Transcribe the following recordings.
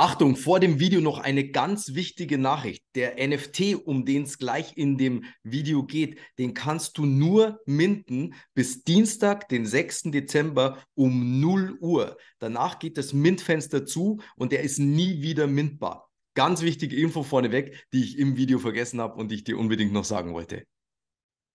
Achtung, vor dem Video noch eine ganz wichtige Nachricht. Der NFT, um den es gleich in dem Video geht, den kannst du nur minten bis Dienstag, den 6. Dezember um 0 Uhr. Danach geht das Mintfenster zu und der ist nie wieder mintbar. Ganz wichtige Info vorneweg, die ich im Video vergessen habe und die ich dir unbedingt noch sagen wollte.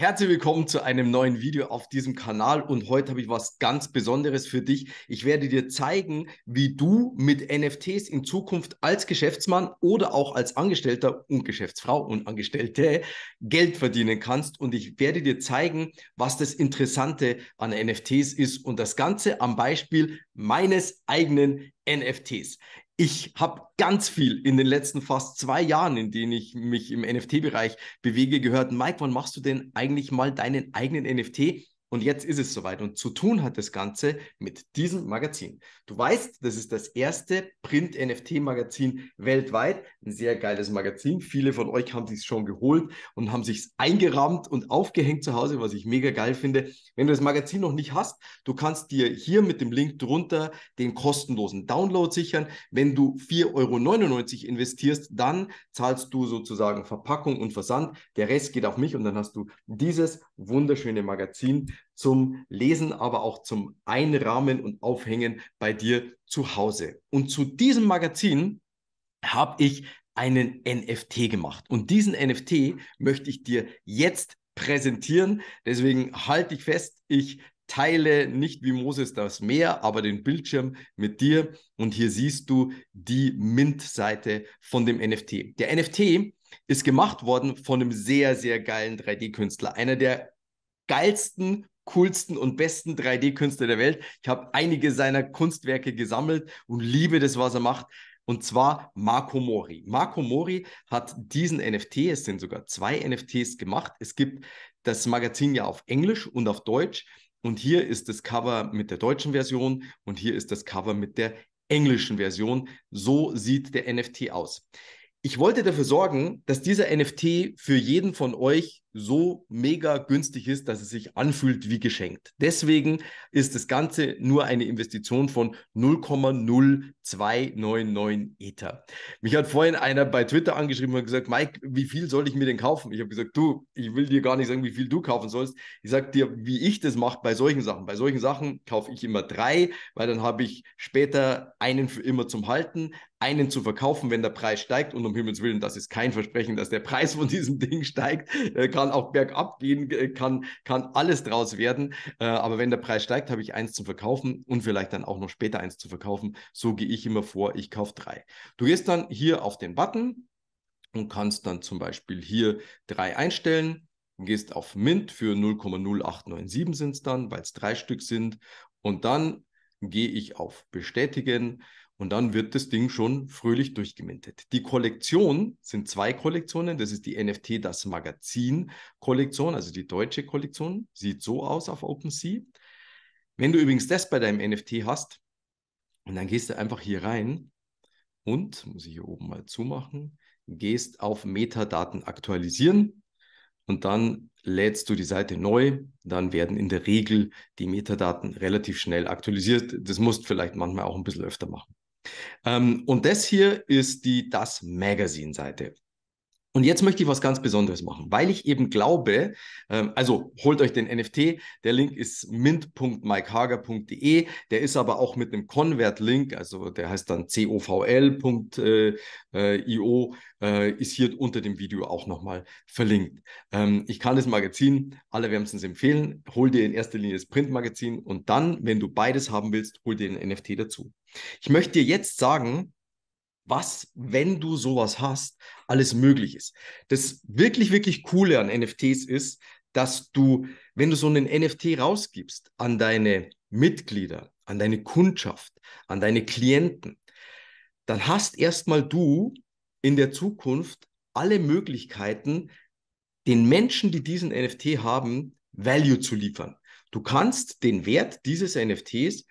Herzlich willkommen zu einem neuen Video auf diesem Kanal und heute habe ich was ganz Besonderes für dich. Ich werde dir zeigen, wie du mit NFTs in Zukunft als Geschäftsmann oder auch als Angestellter und Geschäftsfrau und Angestellte Geld verdienen kannst und ich werde dir zeigen, was das Interessante an NFTs ist und das Ganze am Beispiel meines eigenen NFTs ich habe ganz viel in den letzten fast zwei Jahren, in denen ich mich im NFT-Bereich bewege, gehört, Mike, wann machst du denn eigentlich mal deinen eigenen NFT? Und jetzt ist es soweit und zu tun hat das Ganze mit diesem Magazin. Du weißt, das ist das erste Print-NFT-Magazin weltweit. Ein sehr geiles Magazin. Viele von euch haben sich schon geholt und haben sich eingerahmt und aufgehängt zu Hause, was ich mega geil finde. Wenn du das Magazin noch nicht hast, du kannst dir hier mit dem Link drunter den kostenlosen Download sichern. Wenn du 4,99 Euro investierst, dann zahlst du sozusagen Verpackung und Versand. Der Rest geht auf mich und dann hast du dieses wunderschöne Magazin zum Lesen, aber auch zum Einrahmen und Aufhängen bei dir zu Hause. Und zu diesem Magazin habe ich einen NFT gemacht. Und diesen NFT möchte ich dir jetzt präsentieren. Deswegen halte ich fest, ich teile nicht wie Moses das Meer, aber den Bildschirm mit dir. Und hier siehst du die Mint-Seite von dem NFT. Der NFT ist gemacht worden von einem sehr, sehr geilen 3D-Künstler. Einer der geilsten, coolsten und besten 3D-Künstler der Welt. Ich habe einige seiner Kunstwerke gesammelt und liebe das, was er macht. Und zwar Marco Mori. Marco Mori hat diesen NFT, es sind sogar zwei NFTs gemacht. Es gibt das Magazin ja auf Englisch und auf Deutsch. Und hier ist das Cover mit der deutschen Version und hier ist das Cover mit der englischen Version. So sieht der NFT aus. Ich wollte dafür sorgen, dass dieser NFT für jeden von euch so mega günstig ist, dass es sich anfühlt wie geschenkt. Deswegen ist das Ganze nur eine Investition von 0,0299 Ether. Mich hat vorhin einer bei Twitter angeschrieben und gesagt, Mike, wie viel soll ich mir denn kaufen? Ich habe gesagt, du, ich will dir gar nicht sagen, wie viel du kaufen sollst. Ich sage dir, wie ich das mache bei solchen Sachen. Bei solchen Sachen kaufe ich immer drei, weil dann habe ich später einen für immer zum Halten, einen zu verkaufen, wenn der Preis steigt. Und um Himmels Willen, das ist kein Versprechen, dass der Preis von diesem Ding steigt. Äh, Kann kann auch bergab gehen, äh, kann, kann alles draus werden. Äh, aber wenn der Preis steigt, habe ich eins zu verkaufen und vielleicht dann auch noch später eins zu verkaufen. So gehe ich immer vor, ich kaufe drei. Du gehst dann hier auf den Button und kannst dann zum Beispiel hier drei einstellen. Gehst auf Mint für 0,0897 sind es dann, weil es drei Stück sind. Und dann gehe ich auf Bestätigen und dann wird das Ding schon fröhlich durchgemintet. Die Kollektion sind zwei Kollektionen. Das ist die NFT, das Magazin Kollektion, also die deutsche Kollektion. Sieht so aus auf OpenSea. Wenn du übrigens das bei deinem NFT hast, und dann gehst du einfach hier rein und, muss ich hier oben mal zumachen, gehst auf Metadaten aktualisieren und dann lädst du die Seite neu. Dann werden in der Regel die Metadaten relativ schnell aktualisiert. Das musst du vielleicht manchmal auch ein bisschen öfter machen. Ähm, und das hier ist die Das Magazine Seite. Und jetzt möchte ich was ganz Besonderes machen, weil ich eben glaube, ähm, also holt euch den NFT, der Link ist mint.mikehager.de, der ist aber auch mit einem Convert-Link, also der heißt dann covl.io, äh, ist hier unter dem Video auch nochmal verlinkt. Ähm, ich kann das Magazin allerwärmstens empfehlen, hol dir in erster Linie das Printmagazin und dann, wenn du beides haben willst, hol dir den NFT dazu. Ich möchte dir jetzt sagen, was, wenn du sowas hast, alles möglich ist. Das wirklich, wirklich Coole an NFTs ist, dass du, wenn du so einen NFT rausgibst an deine Mitglieder, an deine Kundschaft, an deine Klienten, dann hast erstmal du in der Zukunft alle Möglichkeiten, den Menschen, die diesen NFT haben, Value zu liefern. Du kannst den Wert dieses NFTs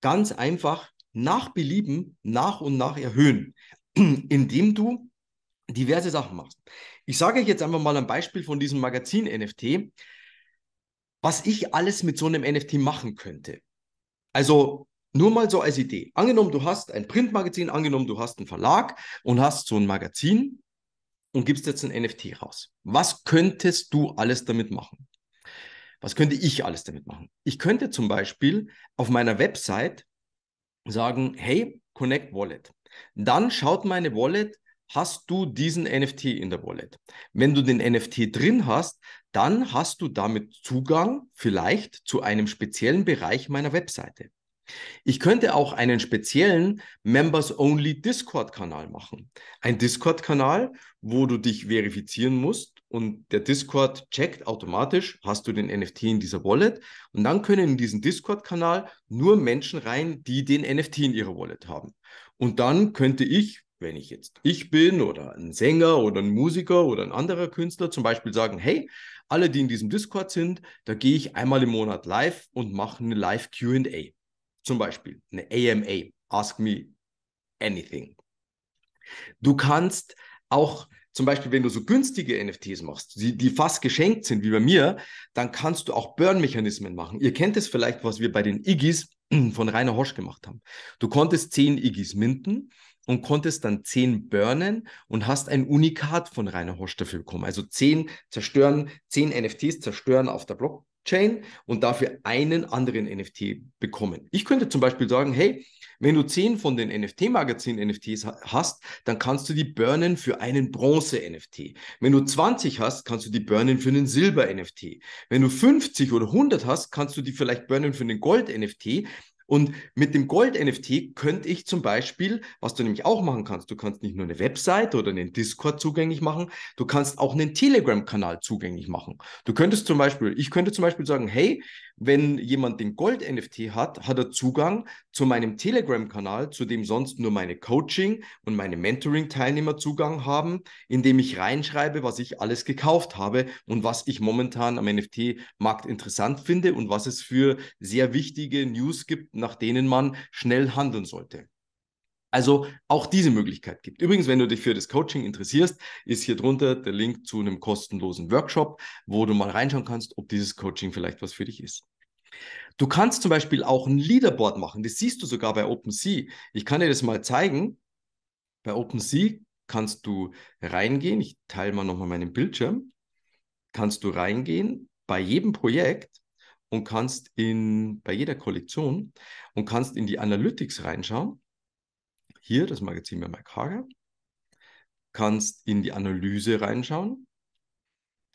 ganz einfach nach Belieben nach und nach erhöhen, indem du diverse Sachen machst. Ich sage euch jetzt einfach mal ein Beispiel von diesem Magazin NFT, was ich alles mit so einem NFT machen könnte. Also nur mal so als Idee. Angenommen, du hast ein Printmagazin, angenommen, du hast einen Verlag und hast so ein Magazin und gibst jetzt ein NFT raus. Was könntest du alles damit machen? Was könnte ich alles damit machen? Ich könnte zum Beispiel auf meiner Website sagen, hey, Connect Wallet. Dann schaut meine Wallet, hast du diesen NFT in der Wallet? Wenn du den NFT drin hast, dann hast du damit Zugang vielleicht zu einem speziellen Bereich meiner Webseite. Ich könnte auch einen speziellen Members-Only Discord-Kanal machen. Ein Discord-Kanal, wo du dich verifizieren musst und der Discord checkt automatisch, hast du den NFT in dieser Wallet und dann können in diesen Discord-Kanal nur Menschen rein, die den NFT in ihrer Wallet haben. Und dann könnte ich, wenn ich jetzt ich bin oder ein Sänger oder ein Musiker oder ein anderer Künstler zum Beispiel sagen, hey, alle, die in diesem Discord sind, da gehe ich einmal im Monat live und mache eine Live-QA. Zum Beispiel eine AMA, Ask Me Anything. Du kannst auch zum Beispiel, wenn du so günstige NFTs machst, die, die fast geschenkt sind, wie bei mir, dann kannst du auch Burn-Mechanismen machen. Ihr kennt es vielleicht, was wir bei den Igis von Rainer Hosch gemacht haben. Du konntest zehn Igis minten und konntest dann zehn burnen und hast ein Unikat von Rainer Hosch dafür bekommen. Also zehn zerstören, zehn NFTs zerstören auf der Block Chain und dafür einen anderen NFT bekommen. Ich könnte zum Beispiel sagen, hey, wenn du zehn von den NFT-Magazin NFTs hast, dann kannst du die burnen für einen Bronze-NFT. Wenn du 20 hast, kannst du die burnen für einen Silber-NFT. Wenn du 50 oder 100 hast, kannst du die vielleicht burnen für einen Gold-NFT. Und mit dem Gold-NFT könnte ich zum Beispiel, was du nämlich auch machen kannst, du kannst nicht nur eine Webseite oder einen Discord zugänglich machen, du kannst auch einen Telegram-Kanal zugänglich machen. Du könntest zum Beispiel, ich könnte zum Beispiel sagen, hey, wenn jemand den Gold-NFT hat, hat er Zugang zu meinem Telegram-Kanal, zu dem sonst nur meine Coaching- und meine Mentoring-Teilnehmer Zugang haben, indem ich reinschreibe, was ich alles gekauft habe und was ich momentan am NFT-Markt interessant finde und was es für sehr wichtige News gibt nach denen man schnell handeln sollte. Also auch diese Möglichkeit gibt. Übrigens, wenn du dich für das Coaching interessierst, ist hier drunter der Link zu einem kostenlosen Workshop, wo du mal reinschauen kannst, ob dieses Coaching vielleicht was für dich ist. Du kannst zum Beispiel auch ein Leaderboard machen. Das siehst du sogar bei OpenSea. Ich kann dir das mal zeigen. Bei OpenSea kannst du reingehen. Ich teile mal nochmal meinen Bildschirm. Kannst du reingehen bei jedem Projekt und kannst in, bei jeder Kollektion und kannst in die Analytics reinschauen. Hier das Magazin bei Mike Hager. Kannst in die Analyse reinschauen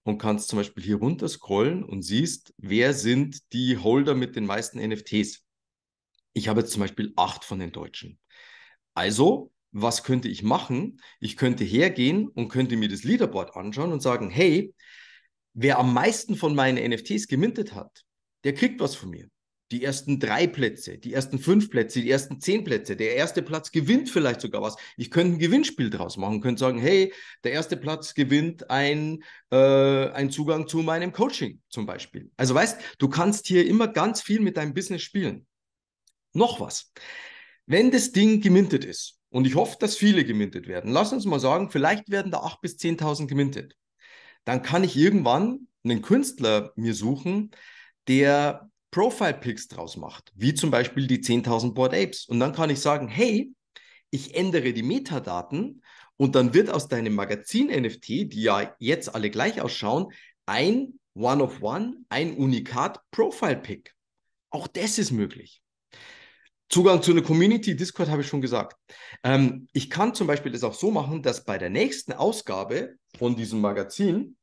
und kannst zum Beispiel hier runter scrollen und siehst, wer sind die Holder mit den meisten NFTs. Ich habe jetzt zum Beispiel acht von den Deutschen. Also, was könnte ich machen? Ich könnte hergehen und könnte mir das Leaderboard anschauen und sagen, hey, wer am meisten von meinen NFTs gemintet hat, der kriegt was von mir. Die ersten drei Plätze, die ersten fünf Plätze, die ersten zehn Plätze, der erste Platz gewinnt vielleicht sogar was. Ich könnte ein Gewinnspiel draus machen, könnte sagen, hey, der erste Platz gewinnt ein, äh, ein Zugang zu meinem Coaching zum Beispiel. Also weißt, du kannst hier immer ganz viel mit deinem Business spielen. Noch was. Wenn das Ding gemintet ist, und ich hoffe, dass viele gemintet werden, lass uns mal sagen, vielleicht werden da 8.000 bis 10.000 gemintet. Dann kann ich irgendwann einen Künstler mir suchen, der Profile-Picks draus macht, wie zum Beispiel die 10.000 Board Apes. Und dann kann ich sagen, hey, ich ändere die Metadaten und dann wird aus deinem Magazin-NFT, die ja jetzt alle gleich ausschauen, ein One-of-One, ein Unikat-Profile-Pick. Auch das ist möglich. Zugang zu einer Community, Discord habe ich schon gesagt. Ähm, ich kann zum Beispiel das auch so machen, dass bei der nächsten Ausgabe von diesem Magazin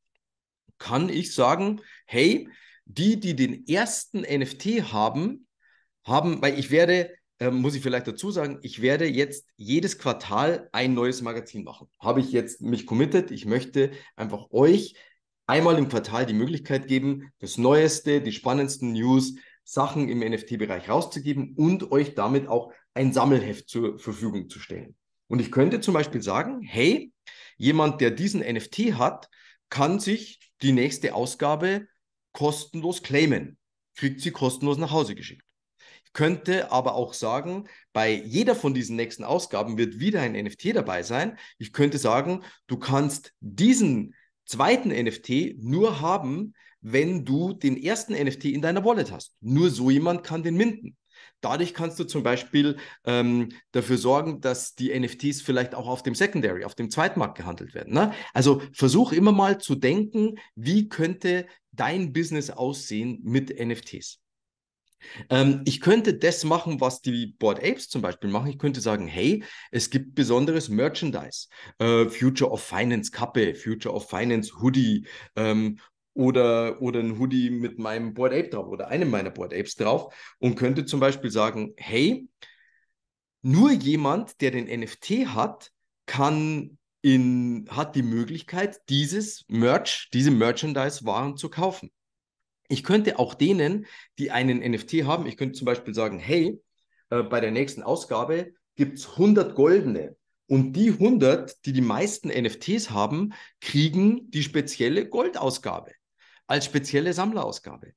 kann ich sagen, hey, die, die den ersten NFT haben, haben, weil ich werde, äh, muss ich vielleicht dazu sagen, ich werde jetzt jedes Quartal ein neues Magazin machen. Habe ich jetzt mich committed? Ich möchte einfach euch einmal im Quartal die Möglichkeit geben, das Neueste, die spannendsten News, Sachen im NFT-Bereich rauszugeben und euch damit auch ein Sammelheft zur Verfügung zu stellen. Und ich könnte zum Beispiel sagen, hey, jemand, der diesen NFT hat, kann sich die nächste Ausgabe kostenlos claimen, kriegt sie kostenlos nach Hause geschickt. Ich könnte aber auch sagen, bei jeder von diesen nächsten Ausgaben wird wieder ein NFT dabei sein. Ich könnte sagen, du kannst diesen zweiten NFT nur haben, wenn du den ersten NFT in deiner Wallet hast. Nur so jemand kann den minden. Dadurch kannst du zum Beispiel ähm, dafür sorgen, dass die NFTs vielleicht auch auf dem Secondary, auf dem Zweitmarkt gehandelt werden. Ne? Also versuch immer mal zu denken, wie könnte dein Business aussehen mit NFTs. Ähm, ich könnte das machen, was die Board Apes zum Beispiel machen. Ich könnte sagen, hey, es gibt besonderes Merchandise, äh, Future of Finance Kappe, Future of Finance Hoodie ähm, oder, oder ein Hoodie mit meinem Board Ape drauf oder einem meiner Board Apes drauf und könnte zum Beispiel sagen, hey, nur jemand, der den NFT hat, kann in, hat die Möglichkeit, dieses Merch, diese Merchandise-Waren zu kaufen. Ich könnte auch denen, die einen NFT haben, ich könnte zum Beispiel sagen, hey, äh, bei der nächsten Ausgabe gibt es 100 goldene und die 100, die die meisten NFTs haben, kriegen die spezielle Goldausgabe als spezielle Sammlerausgabe.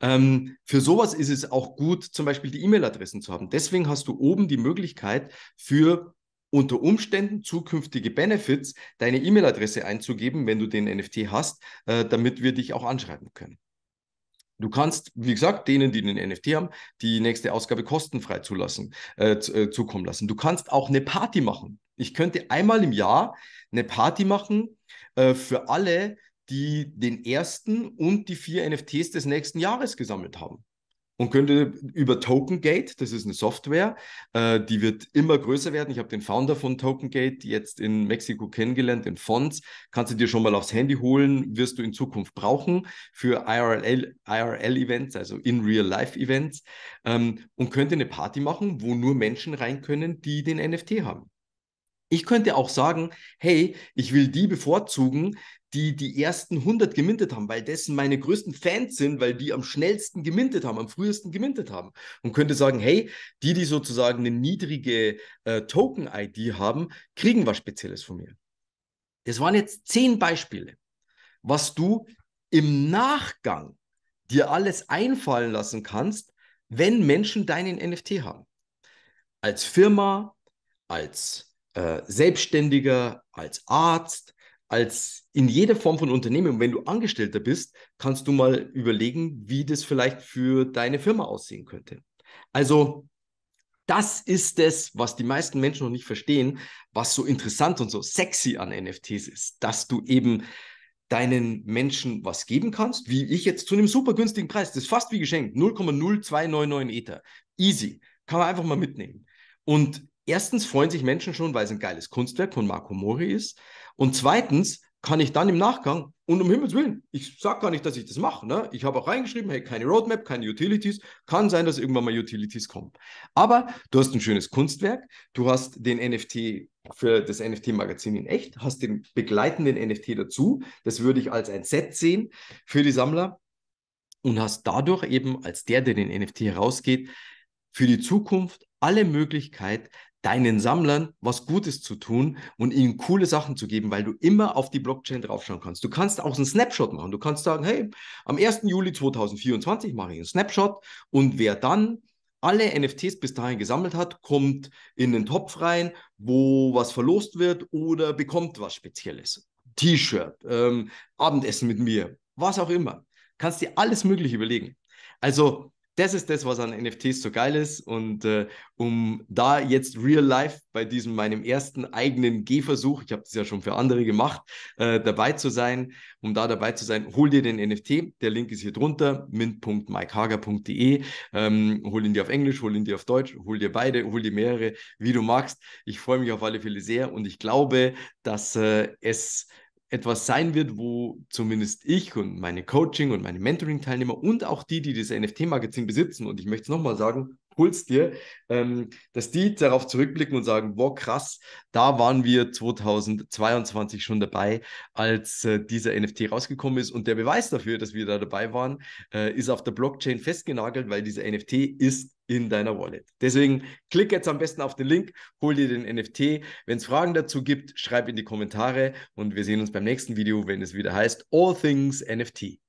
Ähm, für sowas ist es auch gut, zum Beispiel die E-Mail-Adressen zu haben. Deswegen hast du oben die Möglichkeit, für unter Umständen zukünftige Benefits deine E-Mail-Adresse einzugeben, wenn du den NFT hast, äh, damit wir dich auch anschreiben können. Du kannst, wie gesagt, denen, die den NFT haben, die nächste Ausgabe kostenfrei zulassen, äh, äh, zukommen lassen. Du kannst auch eine Party machen. Ich könnte einmal im Jahr eine Party machen äh, für alle, die den ersten und die vier NFTs des nächsten Jahres gesammelt haben. Und könnte über TokenGate, das ist eine Software, äh, die wird immer größer werden. Ich habe den Founder von TokenGate jetzt in Mexiko kennengelernt, den Fonds. Kannst du dir schon mal aufs Handy holen, wirst du in Zukunft brauchen für IRL-Events, IRL also in Real-Life-Events. Ähm, und könnte eine Party machen, wo nur Menschen rein können, die den NFT haben. Ich könnte auch sagen, hey, ich will die bevorzugen, die die ersten 100 gemintet haben, weil dessen meine größten Fans sind, weil die am schnellsten gemintet haben, am frühesten gemintet haben. Und könnte sagen, hey, die, die sozusagen eine niedrige äh, Token-ID haben, kriegen was Spezielles von mir. Das waren jetzt zehn Beispiele, was du im Nachgang dir alles einfallen lassen kannst, wenn Menschen deinen NFT haben. Als Firma, als äh, selbstständiger, als Arzt, als in jeder Form von Unternehmen. Wenn du Angestellter bist, kannst du mal überlegen, wie das vielleicht für deine Firma aussehen könnte. Also das ist es, was die meisten Menschen noch nicht verstehen, was so interessant und so sexy an NFTs ist, dass du eben deinen Menschen was geben kannst, wie ich jetzt zu einem super günstigen Preis, das ist fast wie geschenkt, 0,0299 Ether. Easy, kann man einfach mal mitnehmen. Und erstens freuen sich Menschen schon, weil es ein geiles Kunstwerk von Marco Mori ist. Und zweitens kann ich dann im Nachgang, und um Himmels Willen, ich sage gar nicht, dass ich das mache. Ne? Ich habe auch reingeschrieben, hey, keine Roadmap, keine Utilities. Kann sein, dass irgendwann mal Utilities kommen. Aber du hast ein schönes Kunstwerk, du hast den NFT für das NFT-Magazin in echt, hast den begleitenden NFT dazu. Das würde ich als ein Set sehen für die Sammler und hast dadurch eben als der, der den NFT herausgeht, für die Zukunft alle Möglichkeit, deinen Sammlern was Gutes zu tun und ihnen coole Sachen zu geben, weil du immer auf die Blockchain draufschauen kannst. Du kannst auch einen Snapshot machen. Du kannst sagen, hey, am 1. Juli 2024 mache ich einen Snapshot und wer dann alle NFTs bis dahin gesammelt hat, kommt in den Topf rein, wo was verlost wird oder bekommt was Spezielles. T-Shirt, ähm, Abendessen mit mir, was auch immer. Kannst dir alles Mögliche überlegen. Also das ist das, was an NFTs so geil ist. Und äh, um da jetzt real life bei diesem meinem ersten eigenen Gehversuch, ich habe das ja schon für andere gemacht, äh, dabei zu sein, um da dabei zu sein, hol dir den NFT. Der Link ist hier drunter, mint.mikehager.de. Ähm, hol ihn dir auf Englisch, hol ihn dir auf Deutsch, hol dir beide, hol dir mehrere, wie du magst. Ich freue mich auf alle Fälle sehr und ich glaube, dass äh, es etwas sein wird, wo zumindest ich und meine Coaching und meine Mentoring-Teilnehmer und auch die, die das NFT-Magazin besitzen, und ich möchte es nochmal sagen, holst dir, ähm, dass die darauf zurückblicken und sagen, wow, krass, da waren wir 2022 schon dabei, als äh, dieser NFT rausgekommen ist. Und der Beweis dafür, dass wir da dabei waren, äh, ist auf der Blockchain festgenagelt, weil dieser NFT ist in deiner Wallet. Deswegen klick jetzt am besten auf den Link, hol dir den NFT. Wenn es Fragen dazu gibt, schreib in die Kommentare und wir sehen uns beim nächsten Video, wenn es wieder heißt All Things NFT.